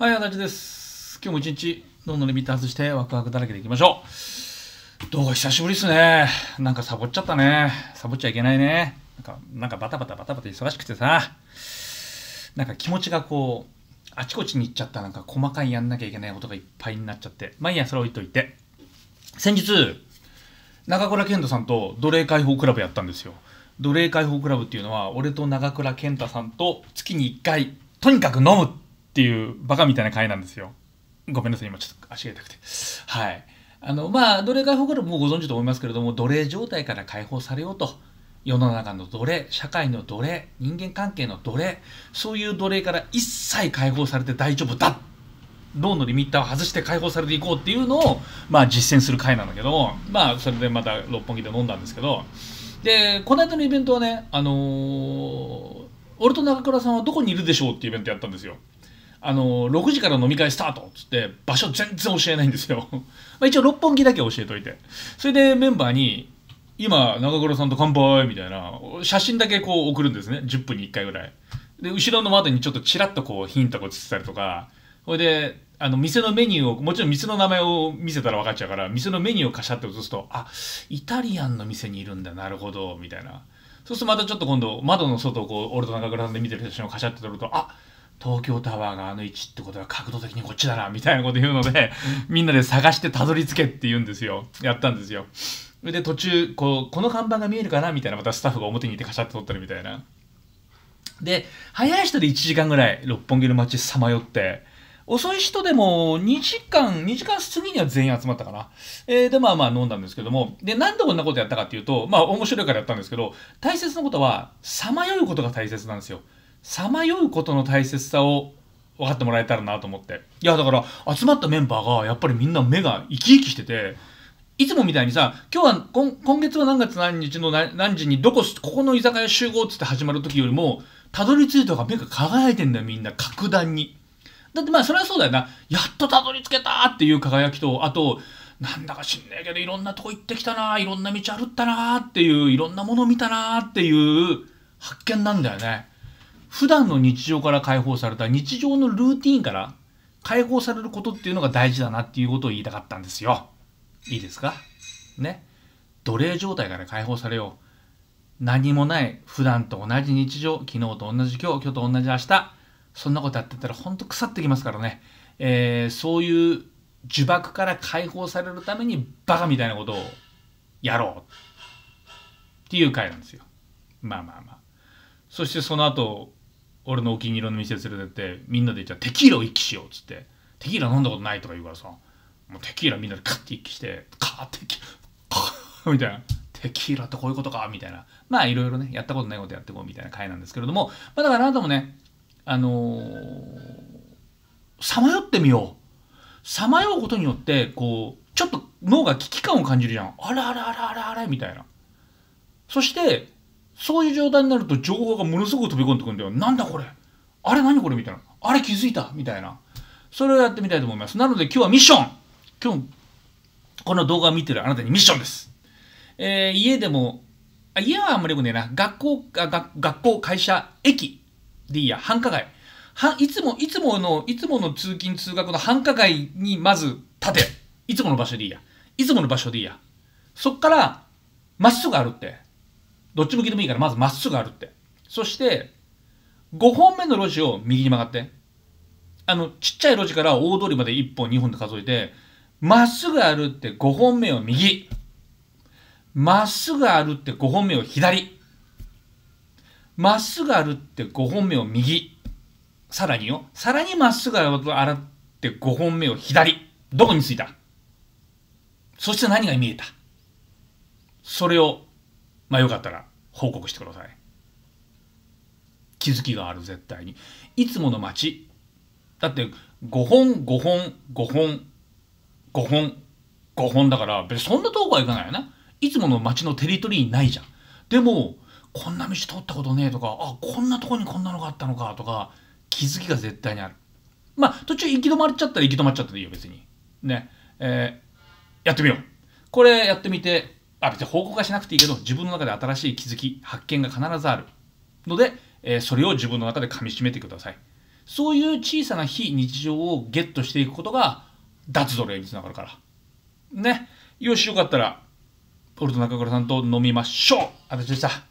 はい、た立です。今日も一日、どんどんリミット外して、ワクワクだらけでいきましょう。動画久しぶりですね。なんかサボっちゃったね。サボっちゃいけないね。なんか、なんかバタバタバタバタ忙しくてさ。なんか気持ちがこう、あちこちに行っちゃった、なんか細かいやんなきゃいけないことがいっぱいになっちゃって。まあいいや、それ置いといて。先日、中倉健太さんと奴隷解放クラブやったんですよ。奴隷解放クラブっていうのは、俺と長倉健太さんと月に1回、とにかく飲むっていうバカみたいな回なんですよ。ごめんなさい、今ちょっと足が痛くて。はい。あの、まあ、奴隷解放からもご存知と思いますけれども、奴隷状態から解放されようと。世の中の奴隷、社会の奴隷、人間関係の奴隷、そういう奴隷から一切解放されて大丈夫だ脳のリミッターを外して解放されていこうっていうのを、まあ、実践する回なんだけども、まあ、それでまた六本木で飲んだんですけど、で、この間のイベントはね、あのー、俺と中倉さんはどこにいるでしょうっていうイベントやったんですよ。あの6時から飲み会スタートっつって場所全然教えないんですよ ま一応六本木だけ教えといてそれでメンバーに今中黒さんと乾杯みたいな写真だけこう送るんですね10分に1回ぐらいで後ろの窓にちょっとちらっとこうヒントが映ってたりとかそれであの店のメニューをもちろん店の名前を見せたら分かっちゃうから店のメニューをカシャって写すとあイタリアンの店にいるんだなるほどみたいなそうするとまたちょっと今度窓の外をこう俺と中黒さんで見てる写真をカシャって撮るとあ東京タワーがあの位置ってことは角度的にこっちだなみたいなこと言うので みんなで探してたどり着けって言うんですよやったんですよで途中こうこの看板が見えるかなみたいなまたスタッフが表にいてカシャって撮ってるみたいなで早い人で1時間ぐらい六本木の街さまよって遅い人でも2時間、2時間過ぎには全員集まったかな。えー、で、まあまあ飲んだんですけども、で、なんでこんなことやったかっていうと、まあ面白いからやったんですけど、大切なことは、さまよることが大切なんですよ。さまようことの大切さを分かってもらえたらなと思っていやだから集まったメンバーがやっぱりみんな目が生き生きしてていつもみたいにさ今日は今今月は何月何日の何時にどこここの居酒屋集合っつって始まる時よりもたどり着いた方が目が輝いてんだよみんな格段に。だってまあそれはそうだよなやっとたどり着けたっていう輝きとあとなんだか知んねえけどいろんなとこ行ってきたないろんな道歩ったなっていういろんなもの見たなっていう発見なんだよね。普段の日常から解放された日常のルーティンから解放されることっていうのが大事だなっていうことを言いたかったんですよ。いいですかね。奴隷状態から解放されよう。何もない普段と同じ日常、昨日と同じ今日、今日と同じ明日、そんなことやってたら本当腐ってきますからね。えー、そういう呪縛から解放されるためにバカみたいなことをやろうっていう回なんですよ。まあまあまあ。そしてその後、俺のお気に入りの店連れてってみんなでじゃあテキーラを一気しようっつってテキーラ飲んだことないとか言うからさもうテキーラみんなでカッて一気してカーテキカーみたいなテキーラってこういうことかみたいなまあいろいろねやったことないことやってこうみたいな回なんですけれども、まあ、だからあなたもねあのさまよってみようさまようことによってこうちょっと脳が危機感を感じるじゃんあらあらあらあらあらみたいなそしてそういう状態になると情報がものすごく飛び込んでくるんだよ。なんだこれあれ何これみたいな。あれ気づいたみたいな。それをやってみたいと思います。なので今日はミッション今日、この動画を見てるあなたにミッションです。えー、家でも、あ家はあんまりよくねえな。学校、あ学校、会社、駅でいいや、繁華街。はいつも、いつもの、いつもの通勤通学の繁華街にまず立て。いつもの場所でいいや。いつもの場所でいいや。そっから、まっすぐ歩って。どっち向きでもいいから、まずまっすぐ歩って。そして、5本目の路地を右に曲がって。あの、ちっちゃい路地から大通りまで1本、2本で数えて、まっすぐ歩って5本目を右。まっすぐ歩って5本目を左。まっすぐ歩って5本目を右。さらによ。さらにまっすぐ歩って5本目を左。どこについたそして何が見えたそれをまあよかったら報告してください。気づきがある絶対に。いつもの街。だって5本5本5本5本5本だから別にそんな遠くはいかないよな。いつもの街のテリトリーないじゃん。でもこんな道通ったことねえとかあこんなとこにこんなのがあったのかとか気づきが絶対にある。まあ途中行き止まっちゃったら行き止まっちゃったでいいよ別に。ね。えー、やってみよう。これやってみてあ別に報告はしなくていいけど自分の中で新しい気づき発見が必ずあるので、えー、それを自分の中で噛みしめてくださいそういう小さな非日常をゲットしていくことが脱奴隷につながるからねよしよかったら俺と中倉さんと飲みましょう私でした